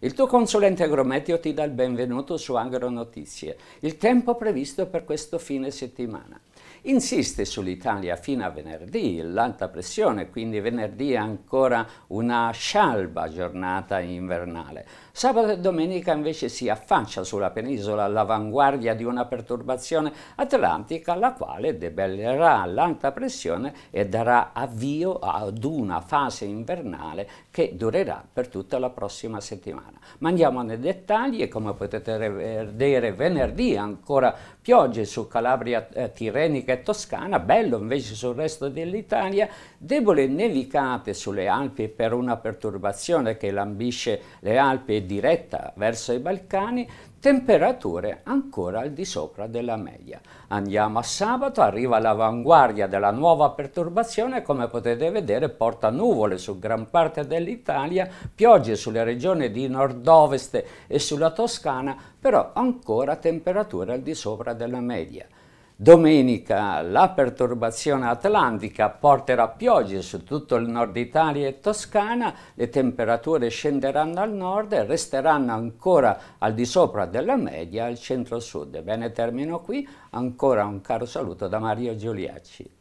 Il tuo consulente agrometeo ti dà il benvenuto su Agro Notizie, il tempo previsto per questo fine settimana. Insiste sull'Italia fino a venerdì, l'alta pressione, quindi venerdì è ancora una scialba giornata invernale. Sabato e domenica invece si affaccia sulla penisola all'avanguardia di una perturbazione atlantica la quale debellerà l'alta pressione e darà avvio ad una fase invernale che durerà per tutta la prossima settimana. Ma andiamo nei dettagli e come potete vedere venerdì ancora piogge su Calabria eh, Tirrenica Corsica e Toscana, bello invece sul resto dell'Italia, debole nevicate sulle Alpi per una perturbazione che lambisce le Alpi e diretta verso i Balcani, temperature ancora al di sopra della media. Andiamo a sabato, arriva l'avanguardia della nuova perturbazione, come potete vedere porta nuvole su gran parte dell'Italia, piogge sulle regioni di nord-ovest e sulla Toscana, però ancora temperature al di sopra della media. Domenica la perturbazione atlantica porterà piogge su tutto il nord Italia e Toscana, le temperature scenderanno al nord e resteranno ancora al di sopra della media al centro-sud. Bene, termino qui, ancora un caro saluto da Mario Giuliacci.